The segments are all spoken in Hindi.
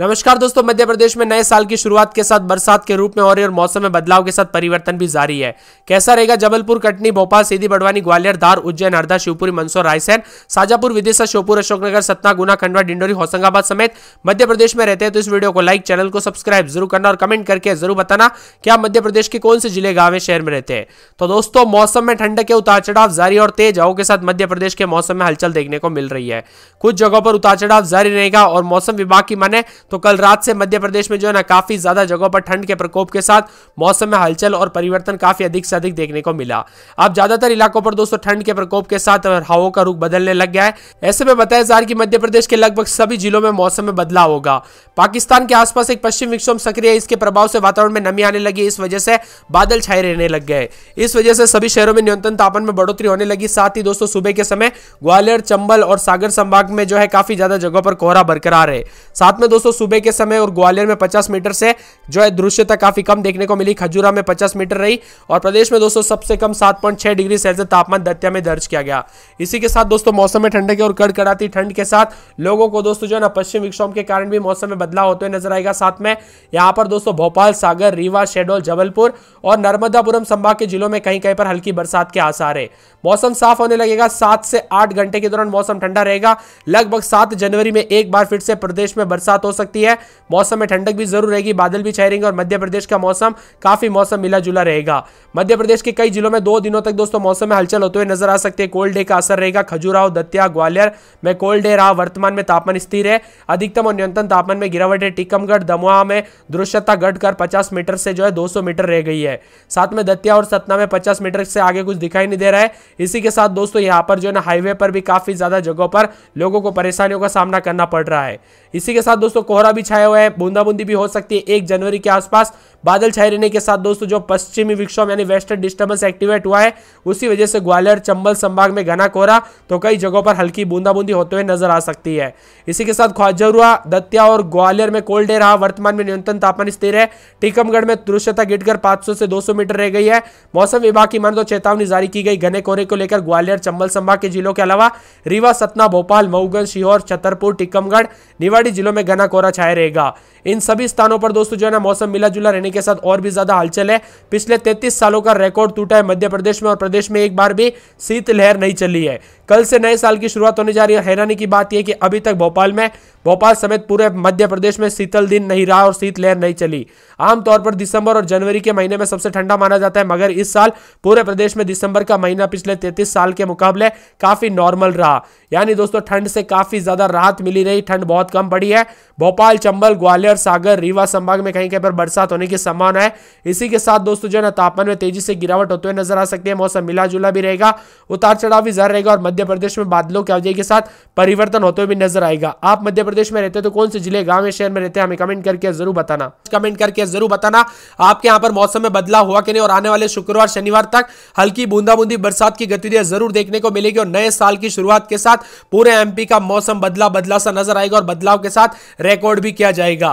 नमस्कार दोस्तों मध्य प्रदेश में नए साल की शुरुआत के साथ बरसात के रूप में हो रही और मौसम में बदलाव के साथ परिवर्तन भी जारी है कैसा रहेगा जबलपुर कटनी भोपाल सीधी बड़वानी ग्वालियर धार उज्जैन हरदा शिवपुरी मंदसौर रायसेन साजापुर विदिशा श्योपुर अशोकनगर सतना गुना खंडवा डिंडोरी होशंगाबाद समेत मध्य प्रदेश में रहते हैं तो इस वीडियो को लाइक चैनल को सब्सक्राइब जरूर करना और कमेंट करके जरूर बताना कि आप मध्य प्रदेश के कौन से जिले गांव शहर में रहते हैं तो दोस्तों मौसम में ठंड के उतार चढ़ाव जारी और तेज हवाओं के साथ मध्य प्रदेश के मौसम में हलचल देखने को मिल रही है कुछ जगहों पर उतार चढ़ाव जारी रहेगा और मौसम विभाग की माने तो कल रात से मध्य प्रदेश में जो है ना काफी ज्यादा जगहों पर ठंड के प्रकोप के साथ मौसम में हलचल और परिवर्तन काफी अधिक से अधिक देखने को मिला अब ज्यादातर इलाकों पर दोस्तों ठंड के प्रकोप के साथ हवाओं का रुख बदलने लग गया है ऐसे में बताया जा रहा है कि मध्य प्रदेश के लगभग सभी जिलों में मौसम में बदलाव होगा पाकिस्तान के आसपास एक पश्चिम विक्षोभ सक्रिय है इसके प्रभाव से वातावरण में नमी आने लगी इस वजह से बादल छाए रहने लग गए इस वजह से सभी शहरों में न्यूनतम तापमान में बढ़ोतरी होने लगी साथ ही दोस्तों सुबह के समय ग्वालियर चंबल और सागर संभाग में जो है काफी ज्यादा जगहों पर कोहरा बरकरार है साथ में दोस्तों सुबह के समय और ग्वालियर में पचास मीटर से जो है दृश्यता काफी कम देखने को मिली खजुरा में पचास मीटर रही और प्रदेश में दोस्तों सबसे कम सात डिग्री सेल्सियस तापमान दत्या में दर्ज किया गया इसी के साथ दोस्तों मौसम में ठंडे के और कड़कड़ाती ठंड के साथ लोगों को दोस्तों जो है ना पश्चिम विक्षोभ के कारण भी मौसम में बदलाव होते हुए नजर आएगा साथ में यहाँ पर दोस्तों भोपाल सागर रीवा शेडोल जबलपुर और नर्मदापुरम संभाग के जिलों में कहीं कहीं पर हल्की बरसात के आसार है मौसम साफ होने लगेगा सात से आठ घंटे के दौरान मौसम ठंडा रहेगा लगभग सात जनवरी में एक बार फिर से प्रदेश में बरसात हो सकती सकती है मौसम में ठंडक भी जरूर रहेगी बादल भी छाए रहेंगे और मध्य प्रदेश का मौसम काफी मौसम मिला जुला रहेगा मध्य प्रदेश के कई जिलों में दो दिनों तक दोस्तों मौसम में हलचल होते हुए नजर आ सकते हैं कोल्ड डे का असर रहेगा खजुराहो दतिया ग्वालियर में कोल्ड डे रहा वर्तमान में तापमान स्थिर है अधिकतम और न्यूनतम तापमान में गिरावट है टीकमगढ़ दमुआ में दृश्यता घटकर पचास मीटर से जो है दो मीटर रह गई है साथ में दतिया और सतना में पचास मीटर से आगे कुछ दिखाई नहीं दे रहा है इसी के साथ दोस्तों यहाँ पर जो है ना हाईवे पर भी काफी ज्यादा जगहों पर लोगों को परेशानियों का सामना करना पड़ रहा है इसी के साथ दोस्तों कोहरा भी छाया हुआ है बूंदाबूंदी भी हो सकती है एक जनवरी के आसपास बादल छाए रहने के साथ दोस्तों जो पश्चिमी विक्षोभ यानी वेस्टर्न डिस्टर्बेंस एक्टिवेट हुआ है उसी वजह से ग्वालियर चंबल संभाग में घना कोहरा तो कई जगहों पर हल्की बूंदाबूंदी होते हुए नजर आ सकती है इसी के साथ ख्वाजरुआ दतिया और ग्वालियर में कोल्ड डे रहा वर्तमान में न्यूनतम तापमान स्थिर है टीकमगढ़ में दृश्यता गिटकर सौ से सौ मीटर रह गई है मौसम विभाग की मान तो चेतावनी जारी की गई घने कोहरे को लेकर ग्वालियर चंबल संभाग के जिलों के अलावा रीवा सतना भोपाल मऊगंज सीहोर छतरपुर टीकमगढ़ निवाड़ी जिलों में घना कोहरा छाया रहेगा इन सभी स्थानों पर दोस्तों जो है ना मौसम मिला जुला रहने के साथ और भी ज्यादा हलचल है पिछले तैतीस सालों का रिकॉर्ड टूटा है मध्य प्रदेश में और प्रदेश में एक बार भी शीतलहर नहीं चली है कल से नए साल की शुरुआत होने जा रही है हैरानी की बात यह कि अभी तक भोपाल में भोपाल समेत पूरे मध्य प्रदेश में शीतल दिन नहीं रहा और शीतलहर नहीं चली आमतौर पर दिसंबर और जनवरी के महीने में सबसे ठंडा माना जाता है मगर इस साल पूरे प्रदेश में दिसंबर का महीना पिछले तैतीस साल के मुकाबले काफी नॉर्मल रहा यानी दोस्तों ठंड से काफी ज्यादा राहत मिली रही ठंड बहुत कम पड़ी है भोपाल चंबल ग्वालियर सागर रीवा संभाग में कहीं कहीं पर बरसात होने की संभावना है इसी के साथ दोस्तों जो है तापमान में तेजी से गिरावट होते हुए नजर आ सकती है मौसम मिला जुला भी रहेगा उतार चढ़ाव भी जारी रहेगा और मध्य प्रदेश में बादलों के अवधि के साथ परिवर्तन होते हुए भी नजर आएगा आप मध्य प्रदेश में रहते तो कौन से जिले गांव या शहर में रहते हैं हमें कमेंट करके जरूर बताना कमेंट करके जरूर बताना आपके यहाँ पर मौसम में बदलाव हुआ कि नहीं और आने वाले शुक्रवार शनिवार तक हल्की बूंदा बूंदी बरसात की गतिविधियां जरूर देखने को मिलेगी और नए साल की शुरुआत के साथ पूरे एमपी का मौसम बदला बदला सा नजर आएगा और बदलाव के साथ रिकॉर्ड भी किया जाएगा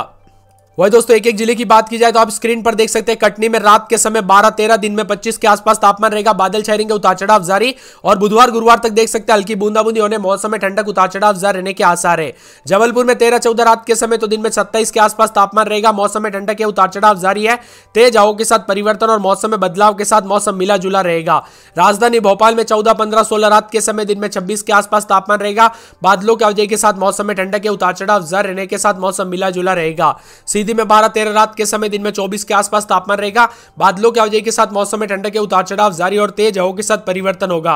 वही दोस्तों एक एक जिले की बात की जाए तो आप स्क्रीन पर देख सकते हैं कटनी में रात के समय 12 13 दिन में 25 के आसपास तापमान रहेगा बादल छाए रहेंगे उतार चढ़ाव जारी और बुधवार गुरुवार तक देख सकते हैं हल्की बूंदाबूंदी होने मौसम में ठंडक उतार चढ़ाव जारी रहने के आसार है जबलपुर में तेरह चौदह रात के समय तो दिन में सत्ताईस के आसपास तापमान रहेगा मौसम में ठंडक के उतार चढ़ाव जारी है तेज हवाओं के साथ परिवर्तन और मौसम में बदलाव के साथ मौसम मिला जुला रहेगा राजधानी भोपाल में चौदह पंद्रह सोलह रात के समय दिन में छब्बीस के आसपास तापमान रहेगा बादलों के अवधि के साथ मौसम में ठंडक के उतार चढ़ाव जारी रहने के साथ मौसम मिला जुला रहेगा सीधी में बारह तेरह रात के समय दिन में चौबीस के आसपास तापमान रहेगा बादलों के आवाजाही के साथ मौसम में ठंडक के उतार चढ़ाव जारी और तेज हवा के साथ परिवर्तन होगा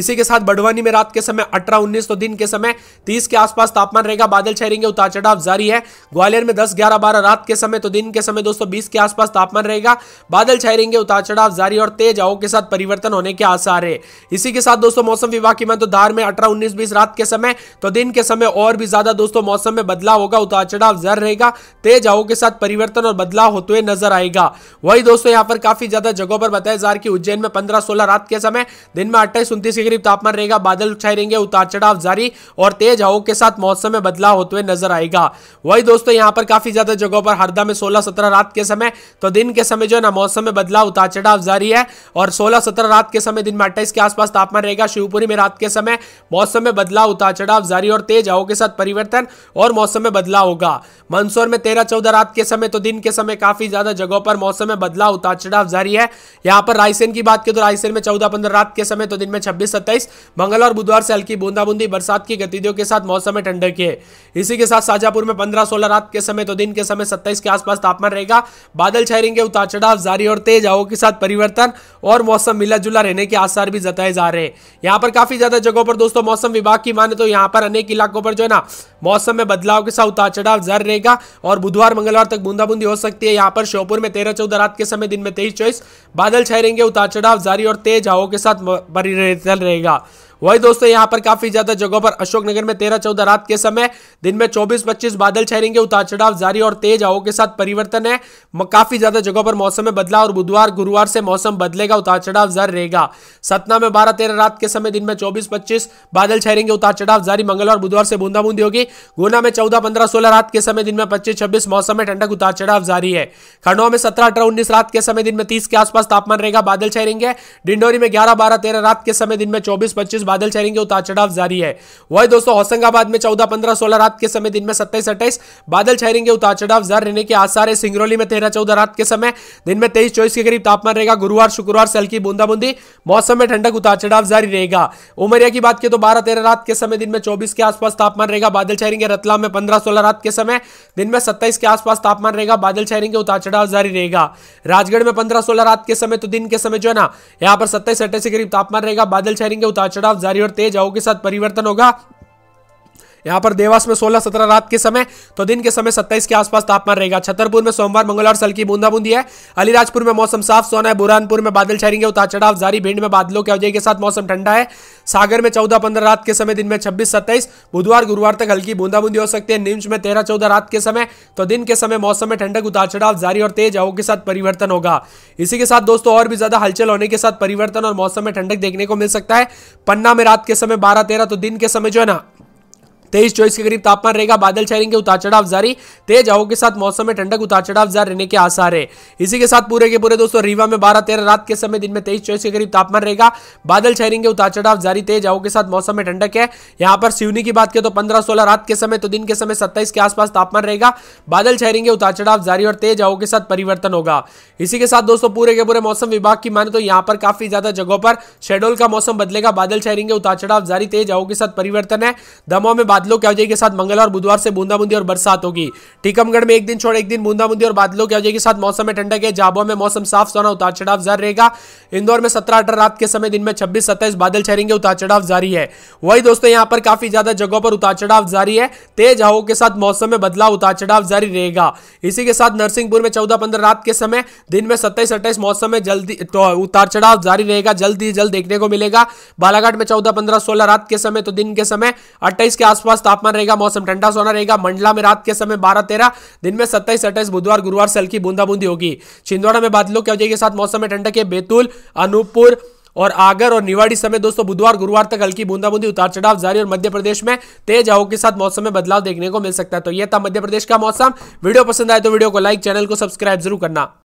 इसी के साथ बड़वानी में रात के समय अठारह उन्नीस तो दिन के समय तीस के आसपास तापमान रहेगा बादल छहरेंगे उतार चढ़ाव जारी है ग्वालियर में दस ग्यारह बारह रात के समय तो दिन के समय दोस्तों बीस के आसपास तापमान रहेगा बादल छहरेंगे उतार चढ़ाव जारी और तेज हवा के साथ परिवर्तन होने के आसार है इसी के साथ दोस्तों मौसम विभाग की मैं धार में अठारह उन्नीस बीस रात के समय तो दिन के समय और भी ज्यादा दोस्तों मौसम में बदलाव होगा उतार चढ़ाव जर रहेगा तेज हवा के साथ परिवर्तन और बदलाव होते हुए नजर आएगा वही दोस्तों यहाँ पर काफी ज्यादा जगहों पर बताया जा रहा है कि उज्जैन में पंद्रह सोलह रात के समय दिन में अट्ठाईस उन्तीस के करीब तापमान रहेगा बादल छाए रहेंगे उतार चढ़ाव जारी और तेज हवाओं के साथ मौसम में बदलाव होते हुए नजर आएगा वही दोस्तों यहाँ पर काफी ज्यादा जगहों पर हरदा में सोलह सत्रह रात के समय तो दिन के समय जो है ना मौसम में बदलाव उतार चढ़ाव जारी है और सोलह सत्रह रात के समय दिन में अट्ठाईस के आसपास तापमान रहेगा शिवपुरी में रात के समय मौसम में बदलाव उतार चढ़ाव जारी और तेज हवाओं के साथ परिवर्तन और मौसम में बदलाव होगा मंदसौर में तेरह चौदह रात के समय तो दिन के समय काफी ज्यादा जगहों पर मौसम में बदलाव उतार चढ़ाव जारी है यहाँ पर रायसेन की बात करें तो रायसेन में चौदह पंद्रह रात के समय तो दिन में छब्बीस सत्ताईस मंगल और बुधवार से हल्की बूंदाबूंदी बरसात की गतिविधियों के साथ मौसम में ठंडक है इसी के साथ शाजापुर में पंद्रह सोलह रात के समय तो दिन के समय सत्ताईस के आसपास तापमान रहेगा बादल छाए रहेंगे उतार चढ़ाव जारी और तेज हवाओं के साथ परिवर्तन और मौसम मिला जुला रहने के आसार भी जताए जा रहे हैं यहाँ पर काफी ज्यादा जगहों पर दोस्तों मौसम विभाग की माने तो यहाँ पर अनेक इलाकों पर जो है ना मौसम में बदलाव के साथ उतार चढ़ाव जारी रहेगा और बुधवार मंगलवार तक बूंदाबूंदी हो सकती है यहाँ पर श्योपुर में तेरह चौदह रात के समय दिन में तेईस चौबीस बादल छाए रहेंगे उतार चढ़ाव जारी और तेज हवाओं के साथ बरी रहेगा वही दोस्तों यहाँ पर काफी ज्यादा जगहों पर अशोकनगर में तेरह चौदह रात के समय दिन में चौबीस पच्चीस बादल छहरेंगे उतार चढ़ाव जारी और तेज हवाओं के साथ परिवर्तन है काफी ज्यादा जगहों पर मौसम में बदला और बुधवार गुरुवार से मौसम बदलेगा उतार चढ़ाव जारी रहेगा सतना में बारह तेरह रात के समय दिन में चौबीस पच्चीस बादल छहरेंगे उतार चढ़ाव जारी मंगलवार बुधवार से बूंदा बूंदी होगी गुना में चौदह पंद्रह सोलह रात के समय दिन में पच्चीस छब्बीस मौसम में ठंडक उतार चढ़ाव जारी है खंडवा में सत्रह अठारह उन्नीस रात के समय दिन में तीस के आसपास तापमान रहेगा बादल छहरेंगे डिंडोरी में ग्यारह बारह तेरह रात के समय दिन में चौबीस पच्चीस बादल छाएंगे उतार चढ़ाव जारी है वही दोस्तों होशंगाबाद में चौदह पंद्रह सोलह रात के समय दिन में सत्ताईस अट्ठाईस बादल छाएंगे उतार चढ़ाव जारी रहने के आसार है सिंगरौली में तेरह चौदह रात के समय दिन में तेईस चौबीस के करीब तापमान रहेगा गुरुवार शुक्रवार से हल्की बूंदाबूंदी मौसम में ठंडक उतार चढ़ाव जारी रहेगा उमरिया की बात की तो बारह तेरह रात के समय दिन में चौबीस के आसपास तापमान रहेगा बादल छाएंगे रतलाम में पंद्रह सोलह रात के समय दिन में सत्ताईस के आसपास तापमान रहेगा बादल छाएंगे उतार चढ़ाव जारी रहेगा राजगढ़ में पंद्रह सोलह रात के समय तो दिन के समय जो है ना यहाँ पर सत्ताईस अट्ठाईस के करीब तापमान रहेगा बादल छाएंगे उतार चढ़ाव जारी और तेज हवाओं के साथ परिवर्तन होगा यहाँ पर देवास में सोलह सत्रह रात के समय तो दिन के समय सत्ताईस के आसपास तापमान रहेगा छतरपुर में सोमवार मंगलवार सल की बूंदाबूंदी है अलीराजपुर में मौसम साफ सोना है बुरहानपुर में बादल छाएंगे उतार चढ़ाव जारी भिंड में बादलों के अवजय के साथ मौसम ठंडा है सागर में चौदह पंद्रह रात के समय दिन में छब्बीस सत्ताईस बुधवार गुरुवार तक हल्की बूंदाबूंदी हो सकती है निम्स में तेरह चौदह रात के समय तो दिन के समय मौसम में ठंडक उतार चढ़ाव जारी और तेज हवा के साथ परिवर्तन होगा इसी के साथ दोस्तों और भी ज्यादा हलचल होने के साथ परिवर्तन और मौसम में ठंडक देखने को मिल सकता है पन्ना में रात के समय बारह तेरह तो दिन के समय जो है ना तेईस चौबीस के करीब तापमान रहेगा बादल छाएंगे के उतार चढ़ाव जारी तेज हवा के साथ मौसम में ठंडक उतार चढ़ाव जारी रहने के आसार है इसी के साथ पूरे के पूरे दोस्तों रीवा में बारह तेरह रात के समय दिन में तेईस चौबीस के करीब तापमान रहेगा बादल छाएंगे के उतार चढ़ाव जारी तेज हवा के साथ मौसम में ठंडक है यहाँ पर सिवनी की बात करें तो पंद्रह सोलह रात के समय तो दिन के समय सत्ताईस के आसपास तापमान रहेगा बादल छाएंगे उतार चढ़ाव जारी और तेज हवा के साथ परिवर्तन होगा इसी के साथ दोस्तों पूरे के पूरे मौसम विभाग की माने तो यहाँ पर काफी ज्यादा जगहों पर शेड्यूल का मौसम बदलेगा बादल छाएंगे उतार चढ़ाव जारी तेज हवा के साथ परिवर्तन है दमोह में बादलों के आवाजाही के साथ मंगलवार और बुधवार से बूंदाबूंदी और बरसात होगी टीकमगढ़ में एक दिन छोड़ एक दिन बूंदाबूंदी और बादलों के आवाजाही के साथ मौसम में ठंडक है जाबो में मौसम साफ सोना उतार चढ़ाव जारी रहेगा इंदौर में सत्रह अठारह रात के समय दिन में छब्बीस सत्ताईस बादल छहरेंगे उतार चढ़ाव जारी है वही दोस्तों यहाँ पर काफी ज्यादा जगहों पर उतार चढ़ाव जारी है तेज हवाओं के साथ मौसम में बदलाव उतार चढ़ाव जारी रहेगा इसी के साथ नरसिंहपुर में चौदह पंद्रह रात के समय दिन में सत्ताईस अट्ठाईस मौसम में जल्दी तो उतार चढ़ाव जारी रहेगा जल्द ही जल्द देखने को मिलेगा बालाघाट में चौदह पंद्रह सोलह रात के समय तो दिन के समय अट्ठाईस के आसपास आसपास तापमान रहेगा मौसम ठंडा सोना रहेगा मंडला में रात के समय बारह तेरह दिन में सत्ताईस अट्ठाईस बुधवार गुरुवार से हल्की बूंदाबूंदी होगी छिंदवाड़ा में बादलों के अवजय के साथ मौसम में ठंडक है बैतूल अनूपपुर और आगर और निवाड़ी समेत दोस्तों बुधवार गुरुवार तक हल्की बूंदाबूंदी उतार चढ़ाव जारी और मध्य प्रदेश में तेज हवा के साथ मौसम में बदलाव देखने को मिल सकता है तो यह था मध्य प्रदेश का मौसम वीडियो पसंद आए तो वीडियो को लाइक चैनल को सब्सक्राइब जरूर करना